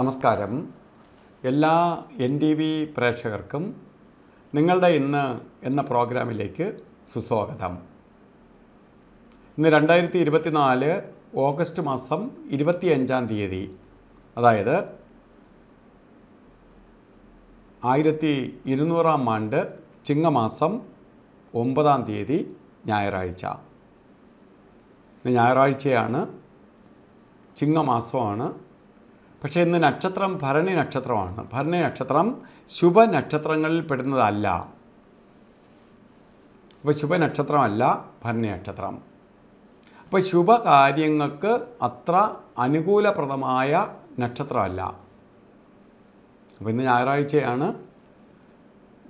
നമസ്കാരം എല്ലാ N T V പ്രേക്ഷകർക്കും നിങ്ങളുടെ ഇന്ന് എന്ന പ്രോഗ്രാമിലേക്ക് സുസ്വാഗതം ഇന്ന് രണ്ടായിരത്തി ഇരുപത്തിനാല് ഓഗസ്റ്റ് മാസം ഇരുപത്തിയഞ്ചാം തീയതി അതായത് ആയിരത്തി ഇരുന്നൂറാം ആണ്ട് ചിങ്ങമാസം ഒമ്പതാം തീയതി ഞായറാഴ്ച ഇന്ന് ഞായറാഴ്ചയാണ് ചിങ്ങമാസമാണ് പക്ഷേ ഇന്ന് നക്ഷത്രം ഭരണി നക്ഷത്രമാണ് ഭരണി നക്ഷത്രം ശുഭ നക്ഷത്രങ്ങളിൽ പെടുന്നതല്ല അപ്പോൾ ശുഭനക്ഷത്രമല്ല ഭരണി നക്ഷത്രം അപ്പോൾ ശുഭകാര്യങ്ങൾക്ക് അത്ര അനുകൂലപ്രദമായ നക്ഷത്രമല്ല അപ്പോൾ ഇന്ന് ഞായറാഴ്ചയാണ്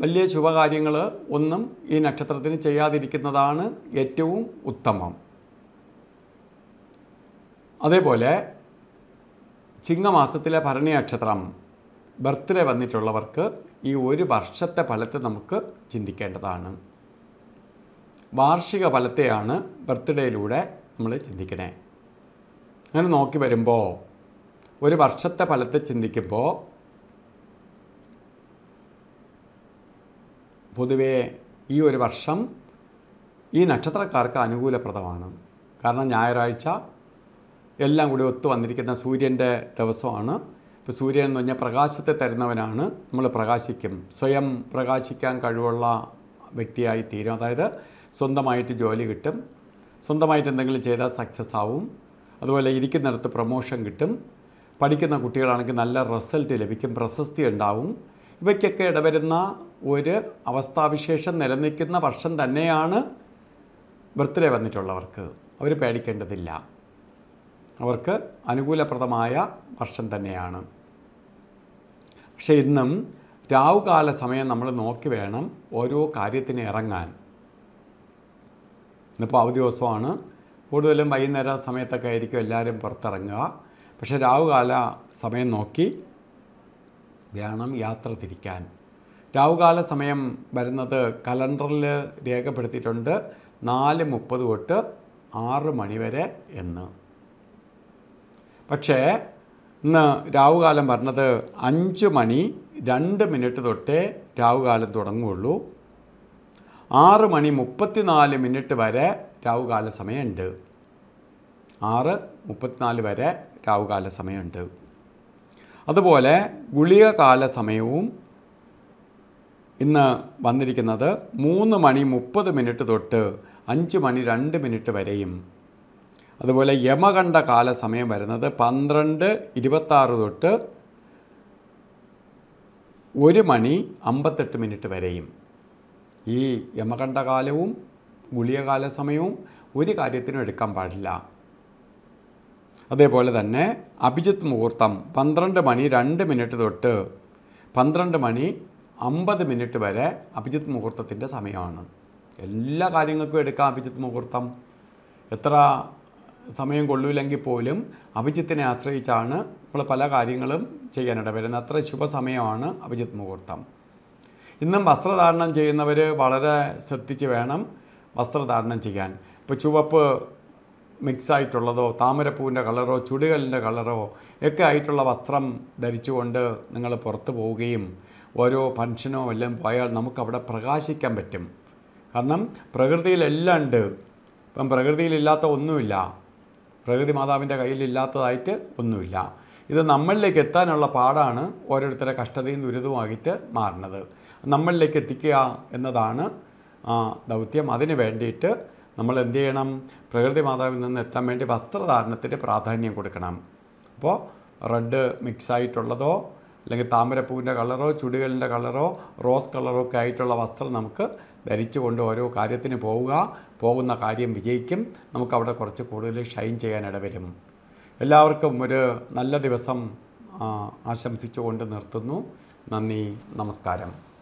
വലിയ ശുഭകാര്യങ്ങൾ ഒന്നും ഈ നക്ഷത്രത്തിന് ചെയ്യാതിരിക്കുന്നതാണ് ഏറ്റവും ഉത്തമം അതേപോലെ ചിങ്ങമാസത്തിലെ ഭരണി നക്ഷത്രം ബർത്ത്ഡേ വന്നിട്ടുള്ളവർക്ക് ഈ ഒരു വർഷത്തെ ഫലത്തെ നമുക്ക് ചിന്തിക്കേണ്ടതാണ് വാർഷിക ഫലത്തെയാണ് ബർത്ത്ഡേയിലൂടെ നമ്മൾ ചിന്തിക്കണേ അങ്ങനെ നോക്കി വരുമ്പോൾ ഒരു വർഷത്തെ ഫലത്തെ ചിന്തിക്കുമ്പോൾ പൊതുവേ ഈ ഒരു വർഷം ഈ നക്ഷത്രക്കാർക്ക് അനുകൂലപ്രദമാണ് കാരണം ഞായറാഴ്ച എല്ലാം കൂടി ഒത്തു വന്നിരിക്കുന്ന സൂര്യൻ്റെ ദിവസമാണ് ഇപ്പോൾ സൂര്യൻ എന്ന് പറഞ്ഞാൽ പ്രകാശത്തെ തരുന്നവനാണ് നമ്മൾ പ്രകാശിക്കും സ്വയം പ്രകാശിക്കാൻ കഴിവുള്ള വ്യക്തിയായി തീരും അതായത് സ്വന്തമായിട്ട് ജോലി കിട്ടും സ്വന്തമായിട്ട് എന്തെങ്കിലും ചെയ്താൽ സക്സസ് ആവും അതുപോലെ ഇരിക്കുന്നിടത്ത് പ്രൊമോഷൻ കിട്ടും പഠിക്കുന്ന കുട്ടികളാണെങ്കിൽ നല്ല റിസൾട്ട് ലഭിക്കും പ്രശസ്തി ഉണ്ടാവും ഇവയ്ക്കൊക്കെ ഇടവരുന്ന ഒരു അവസ്ഥാവിശേഷം നിലനിൽക്കുന്ന വർഷം തന്നെയാണ് ബർത്ത്ഡേ വന്നിട്ടുള്ളവർക്ക് അവർ പേടിക്കേണ്ടതില്ല അവർക്ക് അനുകൂലപ്രദമായ വർഷം തന്നെയാണ് പക്ഷേ ഇന്നും രാവുകാല സമയം നമ്മൾ നോക്കി വേണം ഓരോ കാര്യത്തിന് ഇറങ്ങാൻ ഇന്നിപ്പോൾ അവധി ദിവസമാണ് കൂടുതലും വൈകുന്നേര സമയത്തൊക്കെ ആയിരിക്കും എല്ലാവരും പുറത്തിറങ്ങുക പക്ഷേ രാവുകാല സമയം നോക്കി വേണം യാത്ര തിരിക്കാൻ രാവുകാല സമയം വരുന്നത് കലണ്ടറിൽ രേഖപ്പെടുത്തിയിട്ടുണ്ട് നാല് മുപ്പത് തൊട്ട് ആറ് മണിവരെ എന്ന് പക്ഷേ ഇന്ന് രാവുകാലം പറഞ്ഞത് അഞ്ച് മണി രണ്ട് മിനിറ്റ് തൊട്ടേ രാവുകാലം തുടങ്ങുകയുള്ളൂ ആറ് മണി മുപ്പത്തിനാല് മിനിറ്റ് വരെ രാവുകാല സമയമുണ്ട് ആറ് മുപ്പത്തിനാല് വരെ രാവുകാല സമയമുണ്ട് അതുപോലെ ഗുളികകാല സമയവും ഇന്ന് വന്നിരിക്കുന്നത് മൂന്ന് മണി മുപ്പത് മിനിറ്റ് തൊട്ട് അഞ്ച് മണി രണ്ട് മിനിറ്റ് വരെയും അതുപോലെ യമകണ്ഠ കാല സമയം വരുന്നത് പന്ത്രണ്ട് ഇരുപത്താറ് തൊട്ട് ഒരു മണി അമ്പത്തെട്ട് മിനിറ്റ് വരെയും ഈ യമകണ്ഠകാലവും ഗുളികകാല സമയവും ഒരു കാര്യത്തിനും എടുക്കാൻ പാടില്ല അതേപോലെ തന്നെ അഭിജിത്ത് മുഹൂർത്തം പന്ത്രണ്ട് മണി രണ്ട് മിനിറ്റ് തൊട്ട് പന്ത്രണ്ട് മണി അമ്പത് മിനിറ്റ് വരെ അഭിജിത്ത് മുഹൂർത്തത്തിൻ്റെ സമയമാണ് എല്ലാ കാര്യങ്ങൾക്കും എടുക്കാം അഭിജിത്ത് മുഹൂർത്തം എത്ര സമയം കൊള്ളൂലെങ്കിൽ പോലും അഭിജിത്തിനെ ആശ്രയിച്ചാണ് നമ്മൾ പല കാര്യങ്ങളും ചെയ്യാനിട വരുന്നത് അത്ര ശുഭസമയമാണ് അഭിജിത്ത് മുഹൂർത്തം ഇന്നും വസ്ത്രധാരണം ചെയ്യുന്നവർ വളരെ ശ്രദ്ധിച്ച് വേണം വസ്ത്രധാരണം ചെയ്യാൻ ഇപ്പോൾ ചുവപ്പ് മിക്സായിട്ടുള്ളതോ താമരപ്പൂവിൻ്റെ കളറോ ചുടുകലിൻ്റെ കളറോ ഒക്കെ ആയിട്ടുള്ള വസ്ത്രം ധരിച്ചുകൊണ്ട് നിങ്ങൾ പുറത്തു പോവുകയും ഓരോ ഫങ്ഷനോ എല്ലാം പോയാൽ നമുക്കവിടെ പ്രകാശിക്കാൻ പറ്റും കാരണം പ്രകൃതിയിലെല്ലാം ഉണ്ട് ഇപ്പം പ്രകൃതിയിലില്ലാത്ത ഒന്നുമില്ല പ്രകൃതി മാതാവിൻ്റെ കയ്യിലില്ലാത്തതായിട്ട് ഒന്നുമില്ല ഇത് നമ്മളിലേക്ക് എത്താനുള്ള പാടാണ് ഓരോരുത്തരെ കഷ്ടതയും ദുരിതവുമായിട്ട് മാറുന്നത് നമ്മളിലേക്ക് എത്തിക്കുക എന്നതാണ് ദൗത്യം അതിന് വേണ്ടിയിട്ട് നമ്മൾ എന്ത് ചെയ്യണം പ്രകൃതി മാതാവിൽ നിന്ന് എത്താൻ വേണ്ടി വസ്ത്രധാരണത്തിന് പ്രാധാന്യം കൊടുക്കണം അപ്പോൾ റെഡ് മിക്സ് ആയിട്ടുള്ളതോ അല്ലെങ്കിൽ താമരപ്പൂവിൻ്റെ കളറോ ചുടികളിൻ്റെ കളറോ റോസ് കളറോ ഒക്കെ ആയിട്ടുള്ള വസ്ത്രം നമുക്ക് ധരിച്ചു കൊണ്ട് ഓരോ കാര്യത്തിന് പോവുക പോകുന്ന കാര്യം വിജയിക്കും നമുക്കവിടെ കുറച്ച് കൂടുതൽ ഷൈൻ ചെയ്യാൻ ഇടവരും എല്ലാവർക്കും ഒരു നല്ല ദിവസം ആശംസിച്ചുകൊണ്ട് നിർത്തുന്നു നന്ദി നമസ്കാരം